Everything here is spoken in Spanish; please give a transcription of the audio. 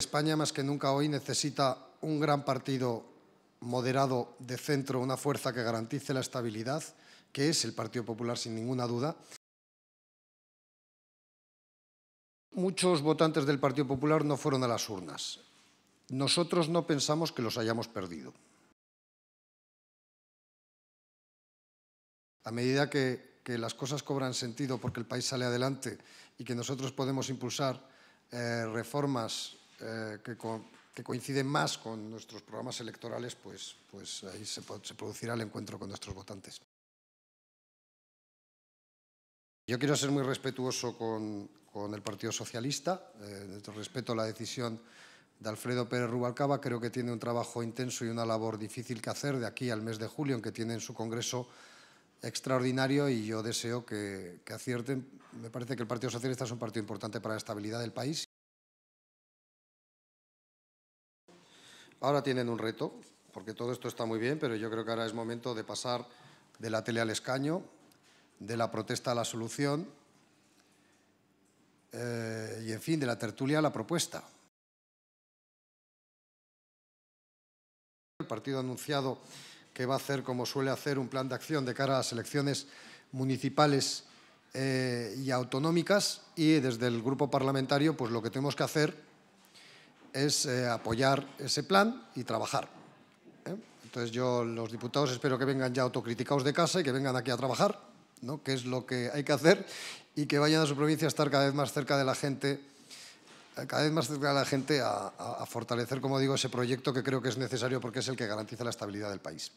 España más que nunca hoy necesita un gran partido moderado de centro, una fuerza que garantice la estabilidad, que es el Partido Popular sin ninguna duda. Muchos votantes del Partido Popular no fueron a las urnas. Nosotros no pensamos que los hayamos perdido. A medida que, las cosas cobran sentido porque el país sale adelante y que nosotros podemos impulsar eh, reformas eh, que, coinciden más con nuestros programas electorales, pues, pues ahí se, producirá el encuentro con nuestros votantes. Yo quiero ser muy respetuoso con, el Partido Socialista. Eh, respeto la decisión de Alfredo Pérez Rubalcaba. Creo que tiene un trabajo intenso y una labor difícil que hacer de aquí al mes de julio, en que tiene su Congreso extraordinario y yo deseo que acierten. Me parece que el Partido Socialista es un partido importante para la estabilidad del país. Ahora tienen un reto, porque todo esto está muy bien, pero yo creo que ahora es momento de pasar de la tele al escaño, de la protesta a la solución eh, y, en fin, de la tertulia a la propuesta. El partido ha anunciado que va a hacer, como suele hacer, un plan de acción de cara a las elecciones municipales eh, y autonómicas y desde el grupo parlamentario pues lo que tenemos que hacer es eh, apoyar ese plan y trabajar. ¿eh? Entonces yo, los diputados, espero que vengan ya autocriticados de casa y que vengan aquí a trabajar, ¿no? que es lo que hay que hacer, y que vayan a su provincia a estar cada vez más cerca de la gente, eh, cada vez más cerca de la gente a fortalecer, como digo, ese proyecto que creo que es necesario porque es el que garantiza la estabilidad del país.